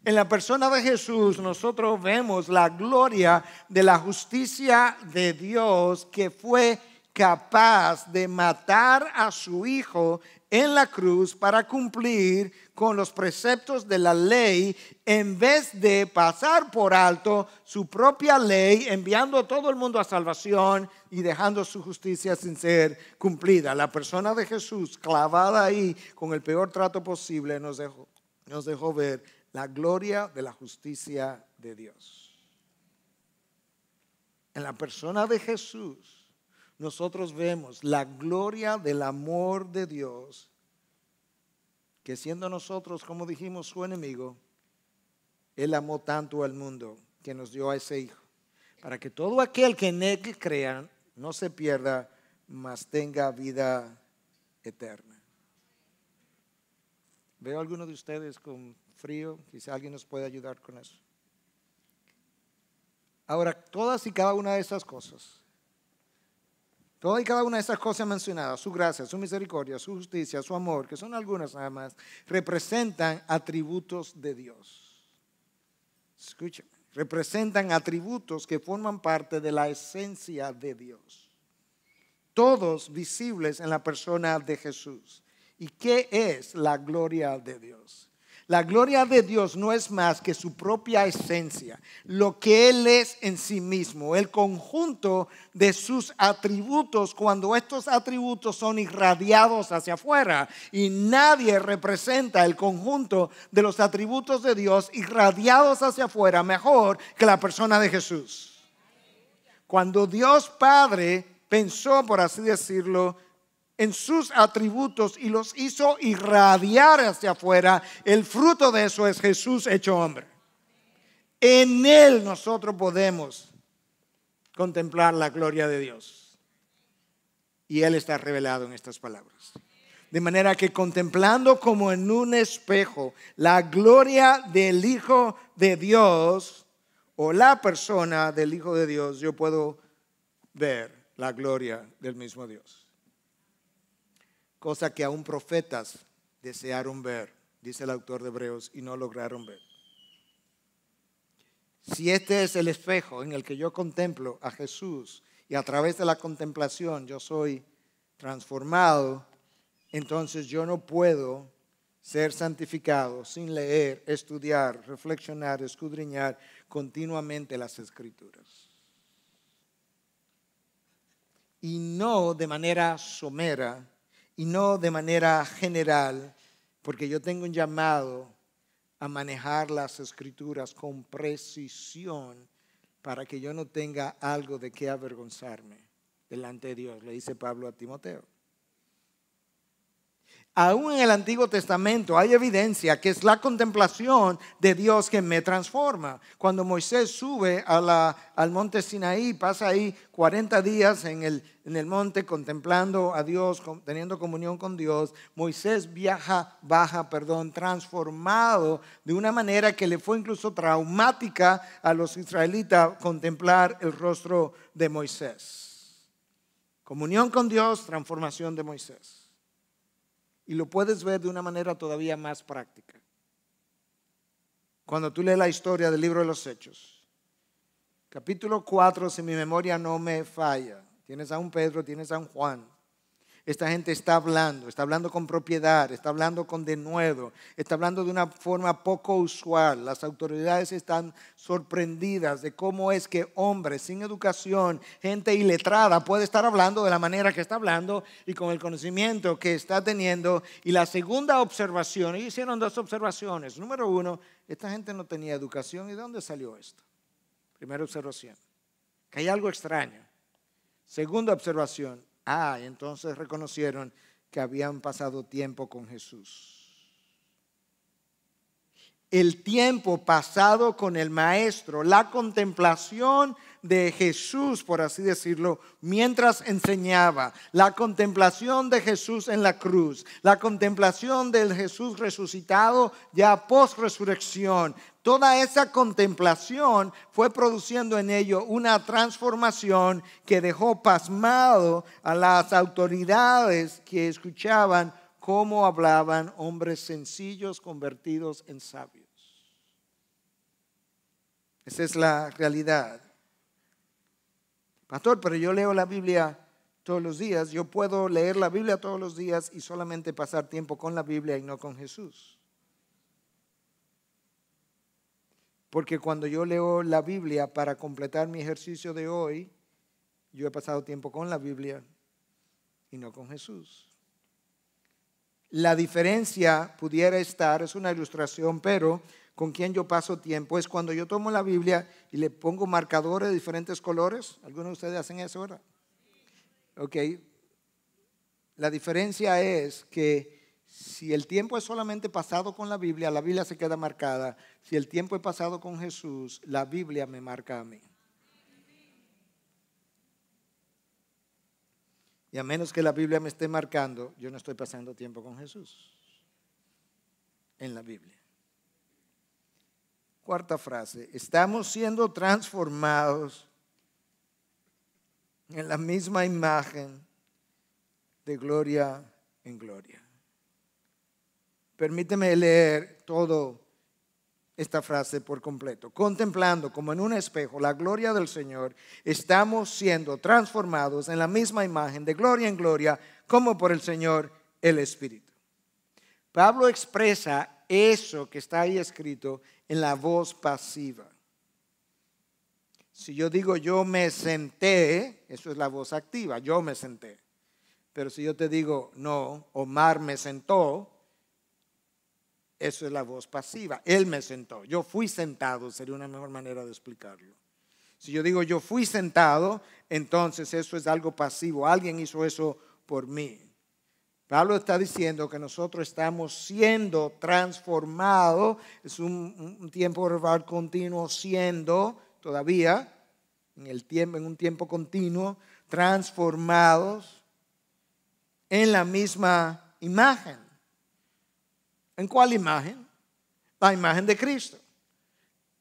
En la persona de Jesús nosotros vemos la gloria de la justicia de Dios que fue capaz de matar a su hijo en la cruz para cumplir con los preceptos de la ley en vez de pasar por alto su propia ley, enviando a todo el mundo a salvación y dejando su justicia sin ser cumplida. La persona de Jesús clavada ahí con el peor trato posible nos dejó, nos dejó ver la gloria de la justicia de Dios. En la persona de Jesús, nosotros vemos la gloria del amor de Dios, que siendo nosotros, como dijimos, su enemigo, Él amó tanto al mundo que nos dio a ese Hijo, para que todo aquel que en Él crea no se pierda, mas tenga vida eterna. Veo a algunos de ustedes con frío, quizá alguien nos puede ayudar con eso. Ahora, todas y cada una de esas cosas, todas y cada una de esas cosas mencionadas, su gracia, su misericordia, su justicia, su amor, que son algunas nada más, representan atributos de Dios. Escúchame, representan atributos que forman parte de la esencia de Dios. Todos visibles en la persona de Jesús. ¿Y qué es la gloria de Dios? La gloria de Dios no es más que su propia esencia, lo que Él es en sí mismo, el conjunto de sus atributos cuando estos atributos son irradiados hacia afuera y nadie representa el conjunto de los atributos de Dios irradiados hacia afuera mejor que la persona de Jesús. Cuando Dios Padre pensó, por así decirlo, en sus atributos y los hizo irradiar hacia afuera. El fruto de eso es Jesús hecho hombre. En Él nosotros podemos contemplar la gloria de Dios. Y Él está revelado en estas palabras. De manera que contemplando como en un espejo la gloria del Hijo de Dios o la persona del Hijo de Dios, yo puedo ver la gloria del mismo Dios cosa que aún profetas desearon ver, dice el autor de Hebreos, y no lograron ver. Si este es el espejo en el que yo contemplo a Jesús y a través de la contemplación yo soy transformado, entonces yo no puedo ser santificado sin leer, estudiar, reflexionar, escudriñar continuamente las escrituras. Y no de manera somera y no de manera general, porque yo tengo un llamado a manejar las escrituras con precisión para que yo no tenga algo de qué avergonzarme delante de Dios, le dice Pablo a Timoteo aún en el Antiguo Testamento hay evidencia que es la contemplación de Dios que me transforma. Cuando Moisés sube al monte Sinaí, pasa ahí 40 días en el, en el monte contemplando a Dios, teniendo comunión con Dios, Moisés viaja, baja, perdón, transformado de una manera que le fue incluso traumática a los israelitas contemplar el rostro de Moisés. Comunión con Dios, transformación de Moisés. Y lo puedes ver de una manera todavía más práctica. Cuando tú lees la historia del libro de los Hechos, capítulo 4, si mi memoria no me falla, tienes a un Pedro, tienes a un Juan, esta gente está hablando, está hablando con propiedad, está hablando con denuedo, está hablando de una forma poco usual. Las autoridades están sorprendidas de cómo es que hombres sin educación, gente iletrada, puede estar hablando de la manera que está hablando y con el conocimiento que está teniendo. Y la segunda observación, ellos hicieron dos observaciones. Número uno, esta gente no tenía educación. ¿Y de dónde salió esto? Primera observación, que hay algo extraño. Segunda observación, Ah, entonces reconocieron que habían pasado tiempo con Jesús el tiempo pasado con el maestro, la contemplación de Jesús, por así decirlo, mientras enseñaba, la contemplación de Jesús en la cruz, la contemplación del Jesús resucitado ya post resurrección. Toda esa contemplación fue produciendo en ello una transformación que dejó pasmado a las autoridades que escuchaban cómo hablaban hombres sencillos convertidos en sabios. Esa es la realidad. Pastor, pero yo leo la Biblia todos los días, yo puedo leer la Biblia todos los días y solamente pasar tiempo con la Biblia y no con Jesús. Porque cuando yo leo la Biblia para completar mi ejercicio de hoy, yo he pasado tiempo con la Biblia y no con Jesús. La diferencia pudiera estar, es una ilustración, pero con quien yo paso tiempo es cuando yo tomo la Biblia y le pongo marcadores de diferentes colores. ¿Algunos de ustedes hacen eso, ahora? Ok. La diferencia es que si el tiempo es solamente pasado con la Biblia, la Biblia se queda marcada. Si el tiempo es pasado con Jesús, la Biblia me marca a mí. Y a menos que la Biblia me esté marcando, yo no estoy pasando tiempo con Jesús en la Biblia. Cuarta frase, estamos siendo transformados en la misma imagen de gloria en gloria. Permíteme leer todo esta frase por completo. Contemplando como en un espejo la gloria del Señor, estamos siendo transformados en la misma imagen de gloria en gloria, como por el Señor el Espíritu. Pablo expresa eso que está ahí escrito en la voz pasiva. Si yo digo yo me senté, eso es la voz activa, yo me senté. Pero si yo te digo no, Omar me sentó, eso es la voz pasiva. Él me sentó. Yo fui sentado, sería una mejor manera de explicarlo. Si yo digo yo fui sentado, entonces eso es algo pasivo. Alguien hizo eso por mí. Pablo está diciendo que nosotros estamos siendo transformados. Es un, tiempo verbal continuo siendo todavía, en un tiempo continuo, transformados en la misma imagen ¿En cuál imagen? La imagen de Cristo.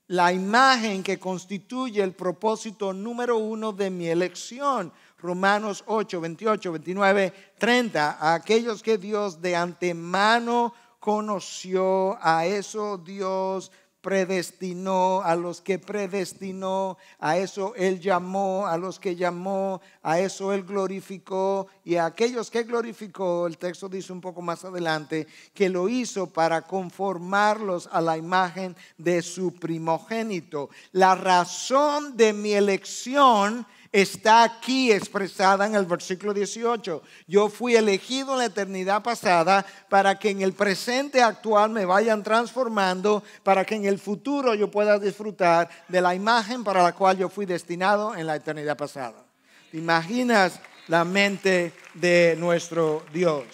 La imagen que constituye el propósito número uno de mi elección. Romanos 8, 28, 29, 30. A aquellos que Dios de antemano conoció, a eso Dios predestinó, a los que predestinó, a eso Él llamó, a los que llamó, a eso Él glorificó y a aquellos que glorificó, el texto dice un poco más adelante, que lo hizo para conformarlos a la imagen de su primogénito. La razón de mi elección está aquí expresada en el versículo 18. Yo fui elegido en la eternidad pasada para que en el presente actual me vayan transformando, para que en el futuro yo pueda disfrutar de la imagen para la cual yo fui destinado en la eternidad pasada. imaginas la mente de nuestro Dios?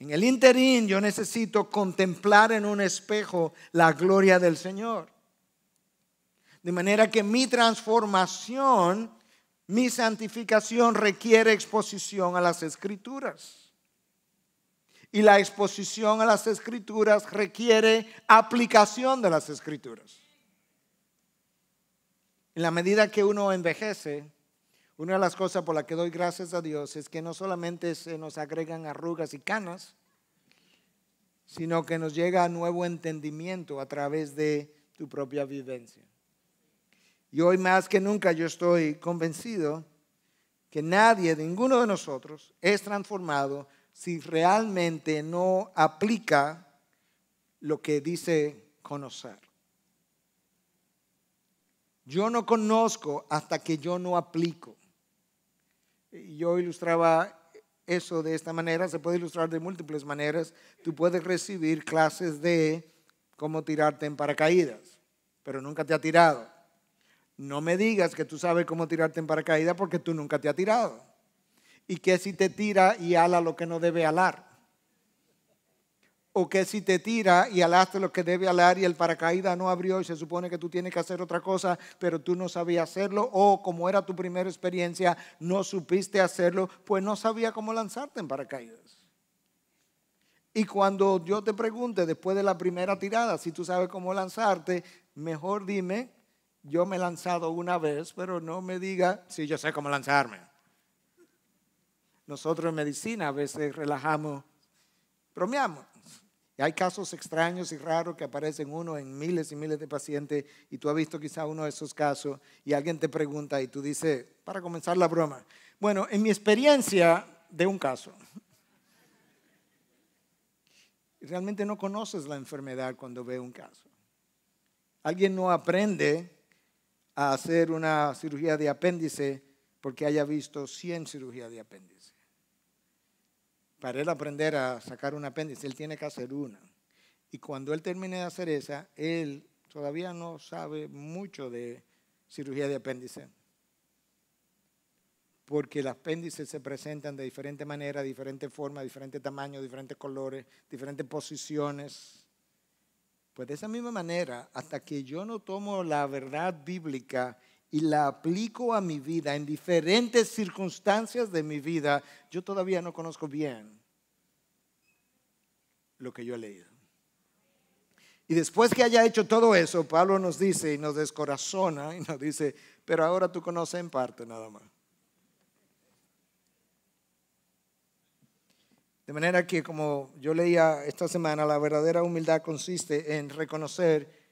En el interín yo necesito contemplar en un espejo la gloria del Señor. De manera que mi transformación, mi santificación requiere exposición a las escrituras. Y la exposición a las escrituras requiere aplicación de las escrituras. En la medida que uno envejece, una de las cosas por las que doy gracias a Dios es que no solamente se nos agregan arrugas y canas, sino que nos llega nuevo entendimiento a través de tu propia vivencia. Y hoy más que nunca yo estoy convencido que nadie, ninguno de nosotros, es transformado si realmente no aplica lo que dice conocer. Yo no conozco hasta que yo no aplico. Yo ilustraba eso de esta manera, se puede ilustrar de múltiples maneras. Tú puedes recibir clases de cómo tirarte en paracaídas, pero nunca te ha tirado. No me digas que tú sabes cómo tirarte en paracaídas porque tú nunca te has tirado. ¿Y que si te tira y ala lo que no debe alar? ¿O que si te tira y alaste lo que debe alar y el paracaídas no abrió y se supone que tú tienes que hacer otra cosa, pero tú no sabías hacerlo? ¿O como era tu primera experiencia, no supiste hacerlo, pues no sabía cómo lanzarte en paracaídas? Y cuando yo te pregunte después de la primera tirada si tú sabes cómo lanzarte, mejor dime yo me he lanzado una vez, pero no me diga si yo sé cómo lanzarme. Nosotros en medicina a veces relajamos, bromeamos. hay casos extraños y raros que aparecen uno en miles y miles de pacientes y tú has visto quizá uno de esos casos y alguien te pregunta y tú dices, para comenzar la broma, bueno, en mi experiencia de un caso, realmente no conoces la enfermedad cuando ve un caso. Alguien no aprende a hacer una cirugía de apéndice porque haya visto 100 cirugías de apéndice. Para él aprender a sacar un apéndice, él tiene que hacer una. Y cuando él termine de hacer esa, él todavía no sabe mucho de cirugía de apéndice. Porque los apéndices se presentan de diferente manera, diferente forma diferentes tamaños, diferentes colores, diferentes posiciones. Pues de esa misma manera, hasta que yo no tomo la verdad bíblica y la aplico a mi vida en diferentes circunstancias de mi vida, yo todavía no conozco bien lo que yo he leído. Y después que haya hecho todo eso, Pablo nos dice y nos descorazona y nos dice, pero ahora tú conoces en parte nada más. De manera que, como yo leía esta semana, la verdadera humildad consiste en reconocer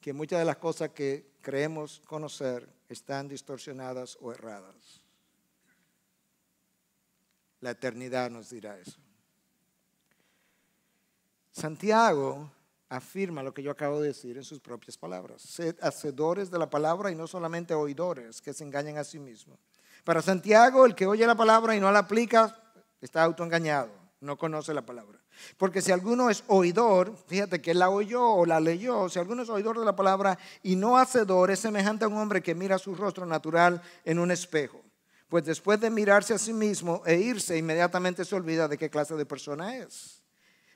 que muchas de las cosas que creemos conocer están distorsionadas o erradas. La eternidad nos dirá eso. Santiago afirma lo que yo acabo de decir en sus propias palabras. Sed hacedores de la palabra y no solamente oidores que se engañan a sí mismos. Para Santiago, el que oye la palabra y no la aplica, está autoengañado, no conoce la palabra. Porque si alguno es oidor, fíjate que la oyó o la leyó, si alguno es oidor de la palabra y no hacedor, es semejante a un hombre que mira su rostro natural en un espejo. Pues después de mirarse a sí mismo e irse, inmediatamente se olvida de qué clase de persona es.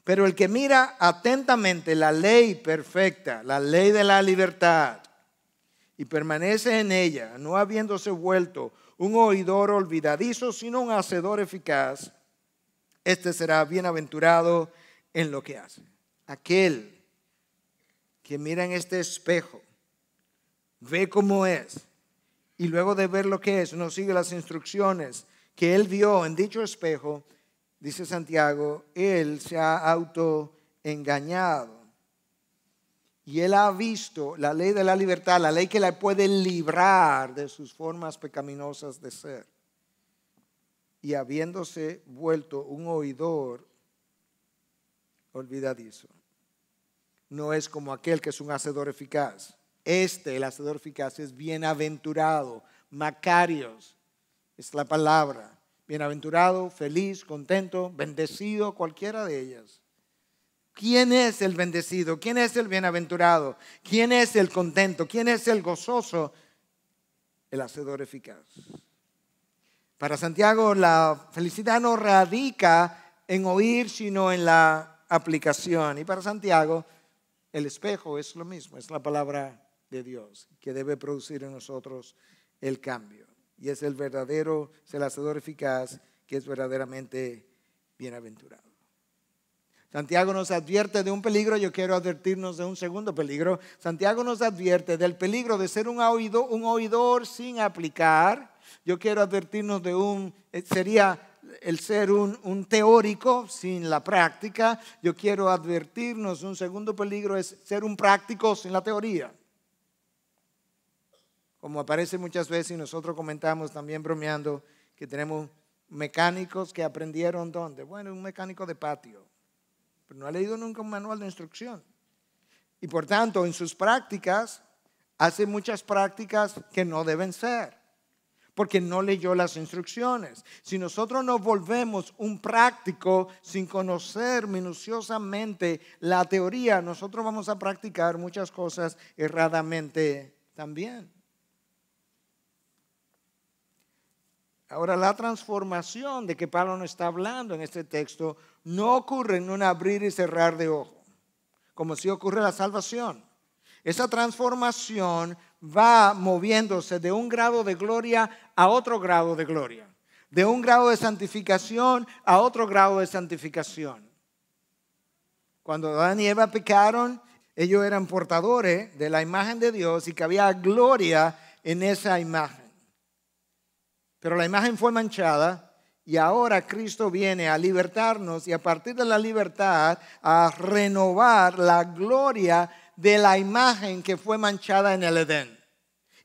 Pero el que mira atentamente la ley perfecta, la ley de la libertad, y permanece en ella, no habiéndose vuelto un oidor olvidadizo, sino un hacedor eficaz, este será bienaventurado en lo que hace. Aquel que mira en este espejo, ve cómo es, y luego de ver lo que es, uno sigue las instrucciones que él vio en dicho espejo, dice Santiago, él se ha autoengañado. Y él ha visto la ley de la libertad, la ley que le puede librar de sus formas pecaminosas de ser y habiéndose vuelto un oidor eso. No es como aquel que es un hacedor eficaz. Este, el hacedor eficaz, es bienaventurado, macarios, es la palabra. Bienaventurado, feliz, contento, bendecido, cualquiera de ellas. ¿Quién es el bendecido? ¿Quién es el bienaventurado? ¿Quién es el contento? ¿Quién es el gozoso? El hacedor eficaz. Para Santiago la felicidad no radica en oír, sino en la aplicación. Y para Santiago el espejo es lo mismo, es la palabra de Dios que debe producir en nosotros el cambio. Y es el verdadero, es el hacedor eficaz que es verdaderamente bienaventurado. Santiago nos advierte de un peligro, yo quiero advertirnos de un segundo peligro. Santiago nos advierte del peligro de ser un, oidor sin aplicar. Yo quiero advertirnos de un, eh, sería el ser un, teórico sin la práctica. Yo quiero advertirnos, un segundo peligro es ser un práctico sin la teoría. Como aparece muchas veces y nosotros comentamos también bromeando que tenemos mecánicos que aprendieron dónde. Bueno, un mecánico de patio no ha leído nunca un manual de instrucción. Y por tanto, en sus prácticas, hace muchas prácticas que no deben ser, porque no leyó las instrucciones. Si nosotros nos volvemos un práctico sin conocer minuciosamente la teoría, nosotros vamos a practicar muchas cosas erradamente también. Ahora, la transformación de que Pablo nos está hablando en este texto no ocurre en un abrir y cerrar de ojo, como si ocurre la salvación. Esa transformación va moviéndose de un grado de gloria a otro grado de gloria, de un grado de santificación a otro grado de santificación. Cuando Adán y Eva pecaron, ellos eran portadores de la imagen de Dios y que había gloria en esa imagen pero la imagen fue manchada y ahora Cristo viene a libertarnos y a partir de la libertad a renovar la gloria de la imagen que fue manchada en el Edén.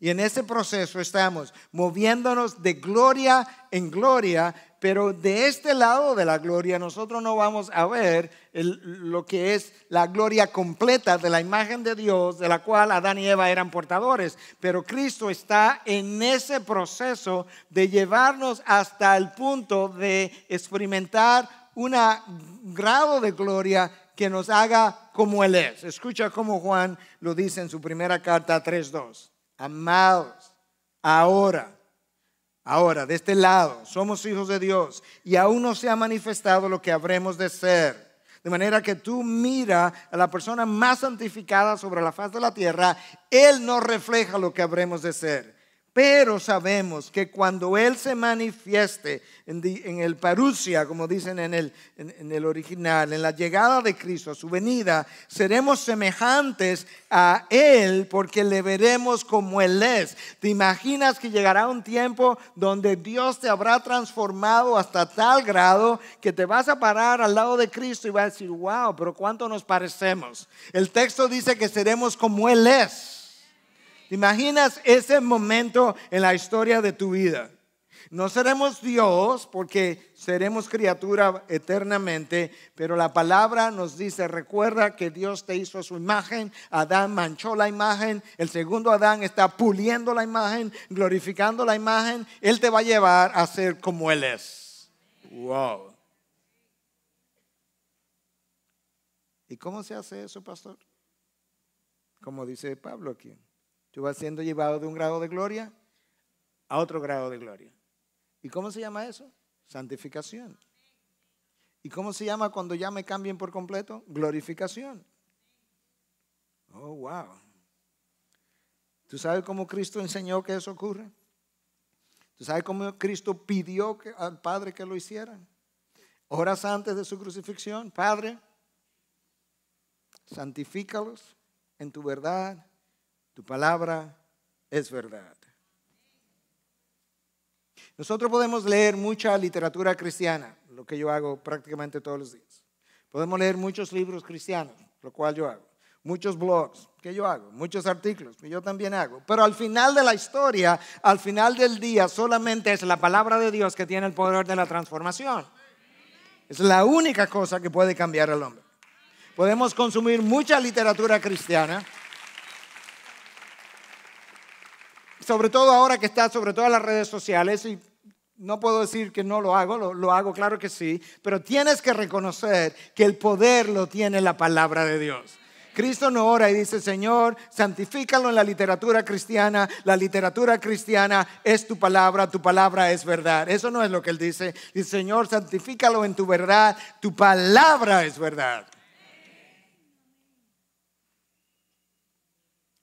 Y en ese proceso estamos moviéndonos de gloria en gloria, pero de este lado de la gloria nosotros no vamos a ver lo que es la gloria completa de la imagen de Dios, de la cual Adán y Eva eran portadores. Pero Cristo está en ese proceso de llevarnos hasta el punto de experimentar un grado de gloria que nos haga como Él es. Escucha cómo Juan lo dice en su primera carta 3.2 amados, ahora, ahora, de este lado, somos hijos de Dios y aún no se ha manifestado lo que habremos de ser. De manera que tú mira a la persona más santificada sobre la faz de la tierra, Él no refleja lo que habremos de ser. Pero sabemos que cuando Él se manifieste en, el parusia, como dicen en el, el original, en la llegada de Cristo, a su venida, seremos semejantes a Él porque le veremos como Él es. ¿Te imaginas que llegará un tiempo donde Dios te habrá transformado hasta tal grado que te vas a parar al lado de Cristo y vas a decir, wow, pero cuánto nos parecemos? El texto dice que seremos como Él es imaginas ese momento en la historia de tu vida? No seremos Dios porque seremos criatura eternamente, pero la palabra nos dice, recuerda que Dios te hizo su imagen, Adán manchó la imagen, el segundo Adán está puliendo la imagen, glorificando la imagen, Él te va a llevar a ser como Él es. Wow. ¿Y cómo se hace eso, pastor? Como dice Pablo aquí. Tú vas siendo llevado de un grado de gloria a otro grado de gloria. ¿Y cómo se llama eso? Santificación. ¿Y cómo se llama cuando ya me cambien por completo? Glorificación. Oh, wow. ¿Tú sabes cómo Cristo enseñó que eso ocurre? ¿Tú sabes cómo Cristo pidió que, al Padre que lo hiciera? Horas antes de su crucifixión, Padre, santifícalos en tu verdad, tu palabra es verdad. Nosotros podemos leer mucha literatura cristiana, lo que yo hago prácticamente todos los días. Podemos leer muchos libros cristianos, lo cual yo hago. Muchos blogs, que yo hago. Muchos artículos, que yo también hago. Pero al final de la historia, al final del día, solamente es la palabra de Dios que tiene el poder de la transformación. Es la única cosa que puede cambiar al hombre. Podemos consumir mucha literatura cristiana, sobre todo ahora que está sobre todas las redes sociales, y no puedo decir que no lo hago, lo, hago, claro que sí, pero tienes que reconocer que el poder lo tiene la palabra de Dios. Cristo no ora y dice, Señor, santifícalo en la literatura cristiana, la literatura cristiana es tu palabra, tu palabra es verdad. Eso no es lo que él dice. Dice, Señor, santifícalo en tu verdad, tu palabra es verdad.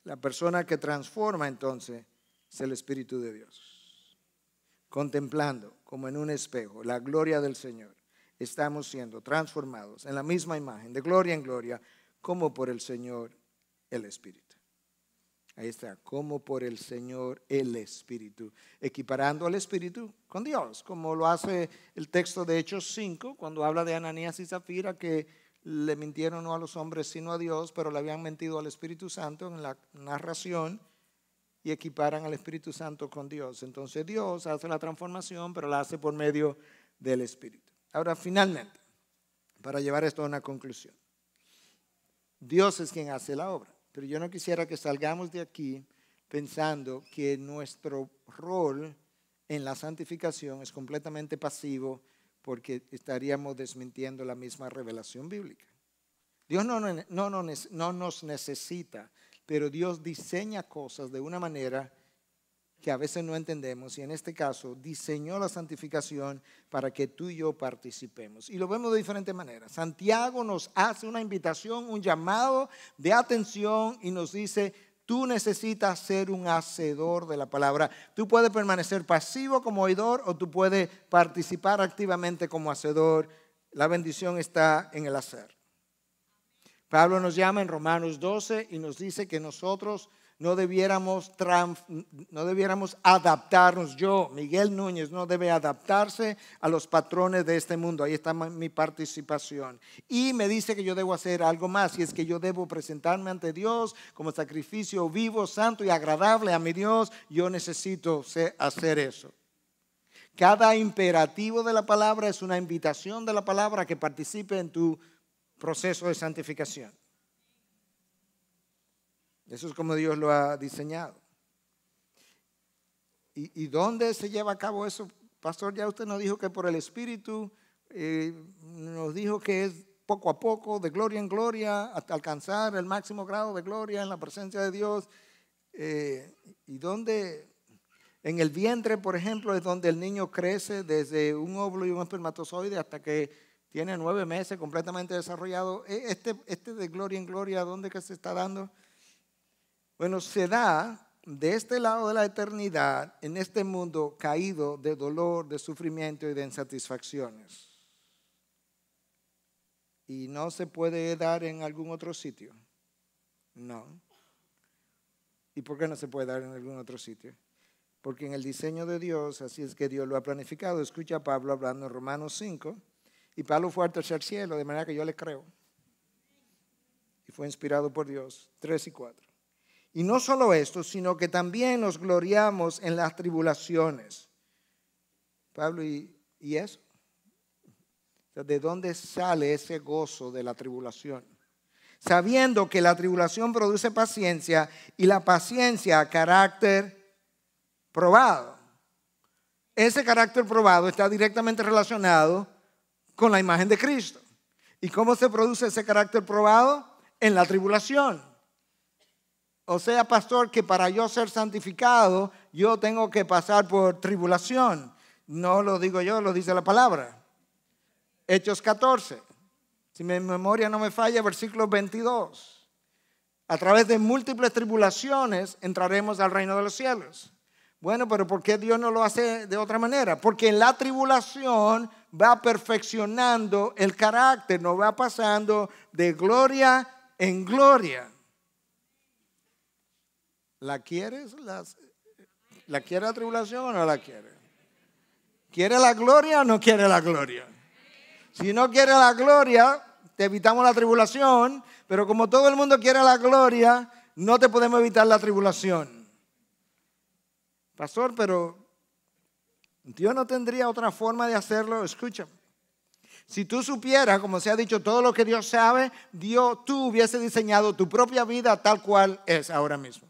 La persona que transforma entonces el Espíritu de Dios. Contemplando como en un espejo la gloria del Señor, estamos siendo transformados en la misma imagen, de gloria en gloria, como por el Señor el Espíritu. Ahí está, como por el Señor el Espíritu, equiparando al Espíritu con Dios, como lo hace el texto de Hechos 5, cuando habla de Ananías y Zafira, que le mintieron no a los hombres sino a Dios, pero le habían mentido al Espíritu Santo en la narración y equiparan al Espíritu Santo con Dios. Entonces Dios hace la transformación, pero la hace por medio del Espíritu. Ahora, finalmente, para llevar esto a una conclusión, Dios es quien hace la obra, pero yo no quisiera que salgamos de aquí pensando que nuestro rol en la santificación es completamente pasivo porque estaríamos desmintiendo la misma revelación bíblica. Dios no, no, no, no nos necesita pero Dios diseña cosas de una manera que a veces no entendemos y en este caso diseñó la santificación para que tú y yo participemos. Y lo vemos de diferente maneras. Santiago nos hace una invitación, un llamado de atención y nos dice, tú necesitas ser un hacedor de la palabra. Tú puedes permanecer pasivo como oidor o tú puedes participar activamente como hacedor. La bendición está en el hacer. Pablo nos llama en Romanos 12 y nos dice que nosotros no debiéramos, no adaptarnos. Yo, Miguel Núñez, no debe adaptarse a los patrones de este mundo. Ahí está mi participación. Y me dice que yo debo hacer algo más, y es que yo debo presentarme ante Dios como sacrificio vivo, santo y agradable a mi Dios. Yo necesito hacer eso. Cada imperativo de la palabra es una invitación de la palabra que participe en tu proceso de santificación. Eso es como Dios lo ha diseñado. ¿Y, dónde se lleva a cabo eso? Pastor, ya usted nos dijo que por el Espíritu, eh, nos dijo que es poco a poco, de gloria en gloria, hasta alcanzar el máximo grado de gloria en la presencia de Dios. Eh, ¿Y dónde? En el vientre, por ejemplo, es donde el niño crece desde un óvulo y un espermatozoide hasta que tiene nueve meses completamente desarrollado. E-, este, este de gloria en gloria, ¿dónde que se está dando? Bueno, se da de este lado de la eternidad, en este mundo caído de dolor, de sufrimiento y de insatisfacciones. Y no se puede dar en algún otro sitio. No. ¿Y por qué no se puede dar en algún otro sitio? Porque en el diseño de Dios, así es que Dios lo ha planificado. Escucha a Pablo hablando en Romanos 5, y Pablo fue al tercer cielo, de manera que yo le creo. Y fue inspirado por Dios. Tres y cuatro. Y no solo esto, sino que también nos gloriamos en las tribulaciones. Pablo, ¿y, y eso? ¿De dónde sale ese gozo de la tribulación? Sabiendo que la tribulación produce paciencia y la paciencia carácter probado. Ese carácter probado está directamente relacionado con la imagen de Cristo. ¿Y cómo se produce ese carácter probado? En la tribulación. O sea, pastor, que para yo ser santificado, yo tengo que pasar por tribulación. No lo digo yo, lo dice la palabra. Hechos 14. Si mi memoria no me falla, versículo 22. A través de múltiples tribulaciones entraremos al reino de los cielos. Bueno, pero ¿por qué Dios no lo hace de otra manera? Porque en la tribulación va perfeccionando el carácter, nos va pasando de gloria en gloria. ¿La quieres? ¿La, la quiere la tribulación o no la quiere? ¿Quiere la gloria o no quiere la gloria? Si no quiere la gloria, te evitamos la tribulación, pero como todo el mundo quiere la gloria, no te podemos evitar la tribulación. Pastor, pero Dios no tendría otra forma de hacerlo, escúchame. Si tú supieras, como se ha dicho, todo lo que Dios sabe, Dios, tú hubiese diseñado tu propia vida tal cual es ahora mismo.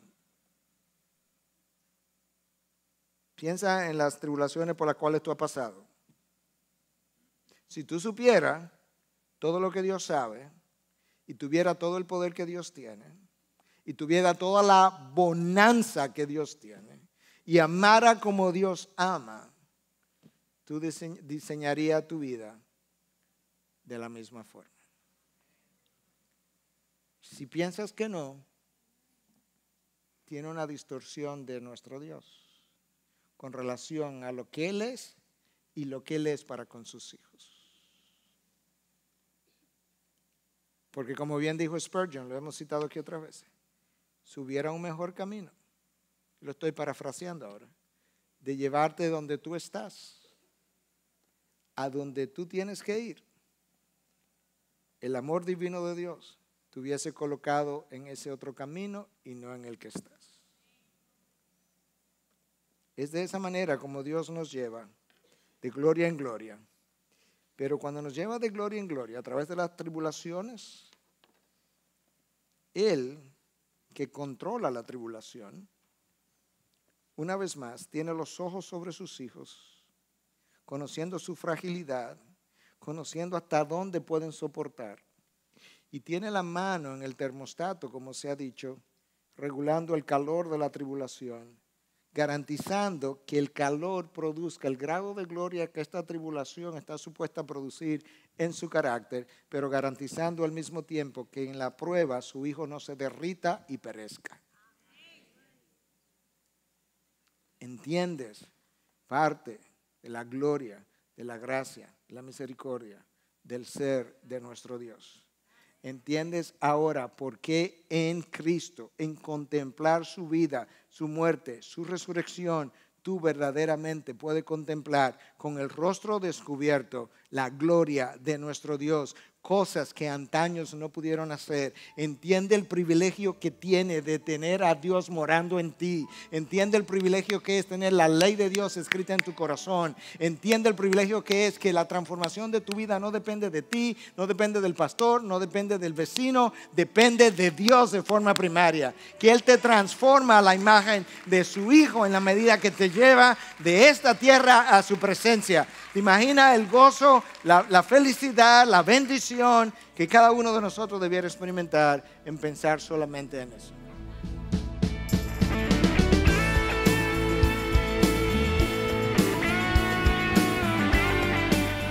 Piensa en las tribulaciones por las cuales tú has pasado. Si tú supieras todo lo que Dios sabe y tuviera todo el poder que Dios tiene y tuviera toda la bonanza que Dios tiene y amara como Dios ama, tú diseñaría tu vida de la misma forma. Si piensas que no, tiene una distorsión de nuestro Dios con relación a lo que Él es y lo que Él es para con sus hijos. Porque como bien dijo Spurgeon, lo hemos citado aquí otra vez, si hubiera un mejor camino, lo estoy parafraseando ahora, de llevarte donde tú estás, a donde tú tienes que ir, el amor divino de Dios te hubiese colocado en ese otro camino y no en el que estás. Es de esa manera como Dios nos lleva de gloria en gloria. Pero cuando nos lleva de gloria en gloria a través de las tribulaciones, Él que controla la tribulación, una vez más, tiene los ojos sobre sus hijos conociendo su fragilidad, conociendo hasta dónde pueden soportar. Y tiene la mano en el termostato, como se ha dicho, regulando el calor de la tribulación, garantizando que el calor produzca el grado de gloria que esta tribulación está supuesta a producir en su carácter, pero garantizando al mismo tiempo que en la prueba su hijo no se derrita y perezca. ¿Entiendes? Parte de la gloria, de la gracia, la misericordia, del ser de nuestro Dios. ¿Entiendes ahora por qué en Cristo, en contemplar su vida, su muerte, su resurrección, tú verdaderamente puedes contemplar con el rostro descubierto la gloria de nuestro Dios, cosas que antaños no pudieron hacer. Entiende el privilegio que tiene de tener a Dios morando en ti. Entiende el privilegio que es tener la ley de Dios escrita en tu corazón. Entiende el privilegio que es que la transformación de tu vida no depende de ti, no depende del pastor, no depende del vecino, depende de Dios de forma primaria. Que Él te transforma a la imagen de su Hijo en la medida que te lleva de esta tierra a su presencia. Imagina el gozo, la, la, felicidad, la bendición que cada uno de nosotros debiera experimentar en pensar solamente en eso?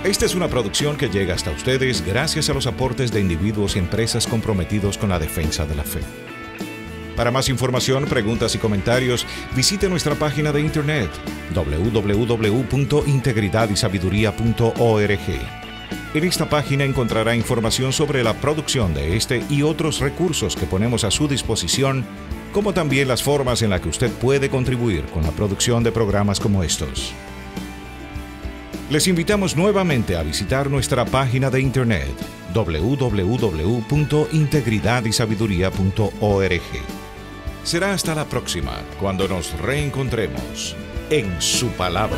Esta es una producción que llega hasta ustedes gracias a los aportes de individuos y empresas comprometidos con la defensa de la fe. Para más información, preguntas y comentarios, visite nuestra página de internet www.integridadysabiduría.org. En esta página encontrará información sobre la producción de este y otros recursos que ponemos a su disposición, como también las formas en las que usted puede contribuir con la producción de programas como estos. Les invitamos nuevamente a visitar nuestra página de internet www.integridadysabiduría.org Será hasta la próxima, cuando nos reencontremos en su palabra.